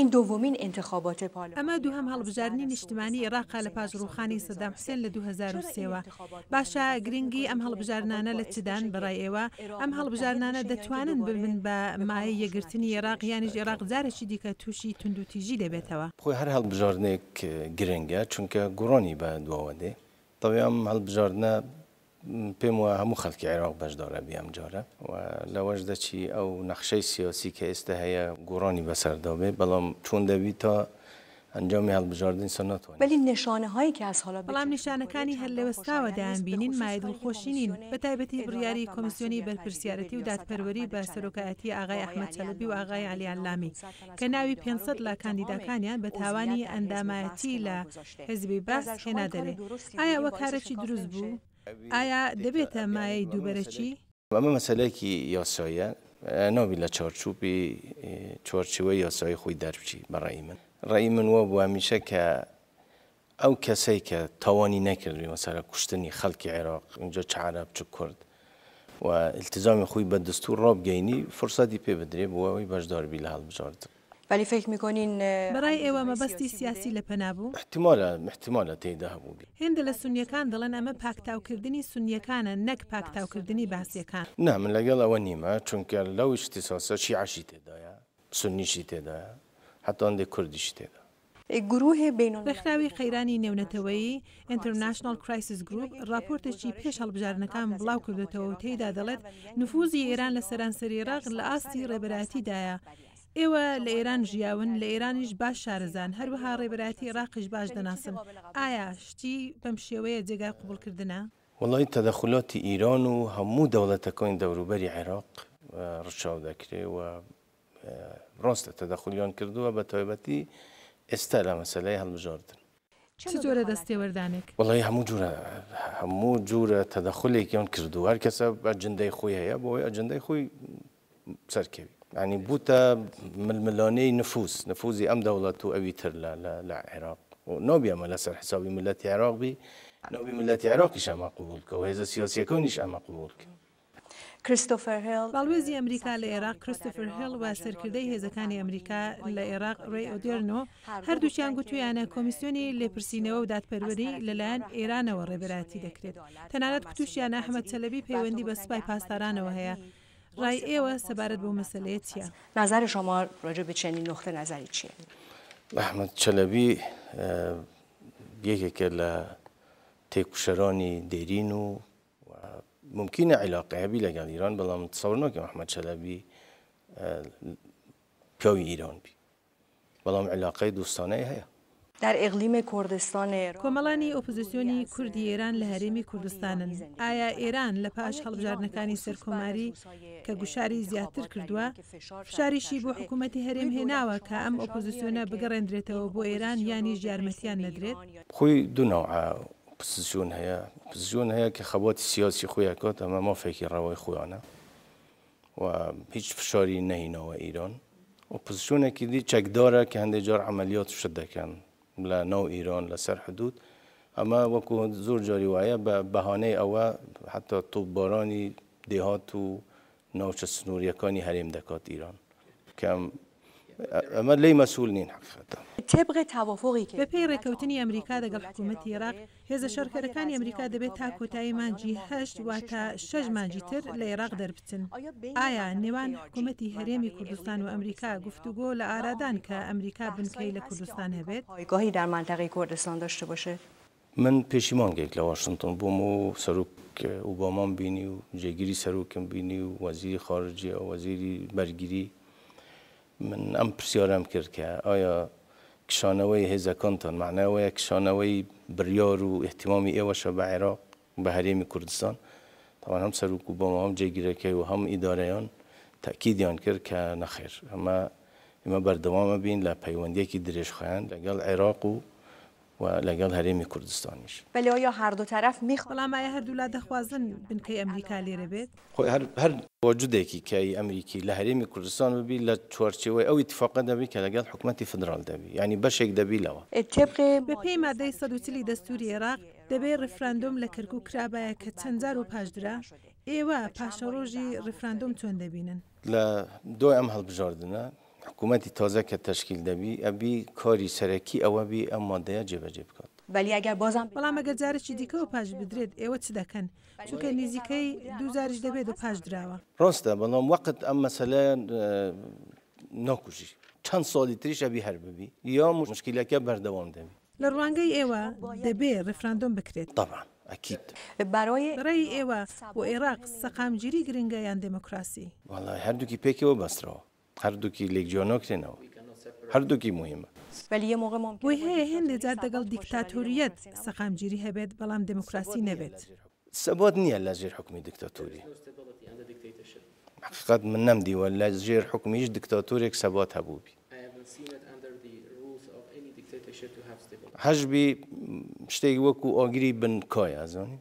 این دومین انتخابات پارلمان ئەمە دوو هەم هەڵبژارنی نیشتمانی عێراقا لە پاژڕوخانی سەدام حسێن لە 2023 باشە گرنگی ئەم هەڵبژارنانە لە چدان بەڕای ئێوە ئەم هەڵبژارنانە دەتوانن بمن بە مایە یەگرتنی عێراق یانیش عێراق جارێکی دیکە تووشی تونندوتیژی دەبێتەوە خۆی هەر هەڵبژارنێک گرنگە چونکە گوڕۆنی بە دواوەدێ تەوی ئەم هەڵبژارنە پێم وە هەموو خەڵکی عێراق بەشدارە بیام جارە لەوەش دەچی ئەو نەخشەی سیۆسی کە ئێستا هەیە گۆڕانی بەسەردابێ بەڵام چۆن دەبی تا ئەنجامی هەڵبژاردن سەناتەوە بەلی نشانەهایی کە ئەسحڵە بەڵام نیشانەکانی هەر لەوەستاوەدایان بینین مای دڵخۆشینین بە تایبەتی بڕیاری کۆمیسیۆنی بەرپرسیارەتی و دادپەروەری بە سەرۆکایەتی ئاغای ئەحمەد چەلبی و ئاغای علیان لامی کە ناوی 500 لە کاندیداکانیان بە تاوانی ئەندامایەتی لە حزبی باس هێنا دەبێت ئایا ئەوە کارەکی دروست بوو ئایا دەبێتە مایەی دووبەرەچی؟ ئەمە مەسلەیەکی یاسۆیە نۆبی لە چۆرچوپی چۆرچوە یاسۆی خۆی دەرچی بەڕێی من. ڕێی من وە بووە میشە کە ئەو کەسەی کە تاوانی نەکردوی مەسەرە کوشتنی خەڵکی عێراق اینجا چعاە بچ کورد و التزامی خۆی بە دەستور ڕابگەینی فرسەدی پێ بدرێ بووەوەی بەشداربی لە هەڵبژاردن. ولی فکر میکنین برای ئێوە مەبەستی سیاسی لە پەنابوو احتیمالە تێدا هەبوو هێندە لە سونیەکان دەڵێن ئەمە پاکتاوکردنی سونیەکانە نەک پاکتاوکردنی باسیەکان نا من لەگەڵ ئەوە نیمە چونکە لەو شتیساسە چی عشی تێدایە سنیشی تێدایە حتاندێک کوردیش تێدا گروهێ بەخراوی خەیرانی نێونەتەوەی ئینتەرنشنال کرایسیس گروپ راپۆرتێکی پێش هەڵبژارنەکان بڵاو کردێتەوە تێدا دەڵێت نفوزی ئێران لە سەرانسەری ڕاغ لە ئاستی ڕێبەراتیدایە ئێوە لە ئێران ژیاون لە ئێرانیش باش شارەزان هەروەها ڕێبەتی ڕاقیش باش دەناسم ئایا شتی بەم شێوەیە جێگای قوبولکردە؟ وڵی تەدەخلۆتی ئیران و هەموو دەوڵەتەکەین دەوروبەری عێراق ڕچاو دەکرێ و ڕۆستە تەدەخلیان کردووە بە تایبەتی ئێستا لە مەسلەی هەڵبژاردن جۆرە دەستێوەردانێک وڵی هەموو جورە هەموو جورە تەدەخلێکیان کردو هەر کەسە ئەجندەی خۆی هەیە بۆی ئەجندەی خۆی سەرکەوی يعني بوتا من ململانه نفوس نفوزی ام دولت و اوی تر لعراق و نابی اما لسر حسابی ملت عراق بی نابی ملت ايش ما قبول كو هذا سياسي يكون ايش ما قبول كريستوفر هيل بالوزي که کریستوفر هیل باڵێزی ئەمریکا لە عێراق کریستوفر هیل و سەرکردەی هێزەکانی ئەمریکا لە عێراق ڕێ ئۆدێرنۆ هەردووچیان گوتویانە يعني کۆمیسیۆنی لێپرسینەوە و دادپەروەری لەلایەن ئێرانەوە ڕێبەراتی دەکرێت تەنانەت کتوشیانە ئەحمەد چەلەبی پەیوەندی بە سوپای پاسدارانەوە هەیە رای ایوا سبرد با مسئله چیه؟ نظر شما راجع به چنین نقطه نظری چیه؟ محمد چلبی یکی که تێکوشەرانی دیرین و علاقه عیلاقیبی لگن ایران متصور که احمد چلبی پیاوی ایران بی علاقه علاقه دوستانه ها در اقلیم کوردستان ایران کۆمەڵانی ئۆپۆزیسیۆنی کوردی ئێران لە هەرێمی کوردستانن ئایا ئێران لە پاش هەڵبژارنەکانی سەرکۆماری کە گوشاری زیاتر کردووە فشاریشی بۆ حکوومەتی هەرێم هێناوە کە ئەم ئۆپۆزیسیۆنە بگەڕێندرێتەوە بۆ ئێران ینیش یارمەتیان نەدرێت خۆی دوناوە پسیسیۆن هەیە پزیۆن هەیە کە خەباتی سیاسی خۆیەکەات ئەمە مافێکی ڕەوەی خۆیانە و هیچ فشاری نەینەوە ئیران و پزیسیۆنێکی دی چەکدارە کە هەندێک جار عملیات شت دەکەن لە نەو ئیرۆن لەسەر حدود ئەمە وەکو زۆر جۆری وایە بە بەهانەی ئەوە حتا تووببارانی دێهات و ناوچە سنووریەکانی هەرێم دەکات ئیران کەم ئەمە لی مەسول نین حقیقەتە طبق توافقی که بە پێی ڕێککەوتنی ئەمریکا دەگەڵ حکوومەتی عێراق هێزە شەرکەرەکانی ئەمریکا دەبێت تا کۆتایی مانجی هەشت واتە شەش مانجی تر لە عێراق دەربچن ئایا نێوان حکوومەتی هەرێمی کوردستان و ئەمریکا گفتوگۆ لە ئارادان کە ئەمریکا بنکەی لە کوردستان هەبێت گاهی در منطقه کوردستان داشته باشه من پێشیمانگەێک لە واشنگتن بووم و سەرک وبامان بینی و جێگیری سەرکم بینی و وەزیری خارجی و وەزیری بەرگیری من ئەم پرسیارم کرد کە ئایا کشانەوەی هێزە کۆنتۆن معناوەیە کشانەوەی بریار و احتیمامی ئێوەشە بە عێراق بە هەرێمی کوردستان تاوان هەم سەرروک و بۆمە هەم جێگیرەکەی و هەم ئیدارەیان تاکیدیان کرد کە نەخێر ئەمە ئمە بەردەوامە بین لە پەیوەندیەکی درێژخۆیان لەگەڵ عێراق و و لەگەڵ هەرێمی کوردستانیش بەلەوە یا هەردوو طرف میخڵامایە هەردوولا دەخوازن بنکەی ئەمریکا لێرە بێت هەر وجودێکی کەی ئەمریکی لە هەرێمی کوردستان ببی لە چوارچەوەی ئەو اتفاقە دەبی کە لەگەڵ حکوومەتتی فدرال دەبی ینی بەشێک دەبیلەوە بەپی مادەی سەدووتلی دەستوری عێراق دەبێت ڕفراندۆم لە کەرکوو کرابایە کە چەندجار و پاشدرا ئێوە پاشەڕۆژی ڕفراندۆم چۆن دەبینن لە دوای ئەم هەڵبژاردنە حکوومەتی تازە کە تەشکیل دەبی ئەبی کاری سەرەکی ئەوە بی ئەم مادەیە جێبەجێ بکات بەلیگە بازان بەڵام ئەگە جارێکی دیکە و پاش بدرێت ئێوە چ دەکەن چونکە نزیکەی دوو جارش دەبێت و پاش درراوە ڕاستە بەڵام وەقت ئەم مەسەلە ناکوژی چەند ساڵی تریش ئەبی هەر ببی یا مشکیلەکە بەردەوام دەبی لە ڕوانگەی ئێوە دەبێ ڕفراندۆم بکرێت طبعا ئەکیت ڕێی ئێوە بۆ عێراق سەقامگیری گرنگە یان دموکراسی وڵی هەردووکی پێکەوە بەسترەوە هەردووکی لێکجیۆنۆکرێنەوە هەردووکی مهمە بۆی هەیە هێندە جار دەگەڵ دیکتاتۆریەت سەقامگیری هەبێت بەڵام دموکراسی نەبێت سەبات نییە لە ژێر حکومی دیکتاتوری حقیقت من نەمدیوە لە ژێر حکومیش دیکتاتورێک سەبات هەبووبی هەشبی شتێک وەکو ئاگری بن کۆی ئازۆنی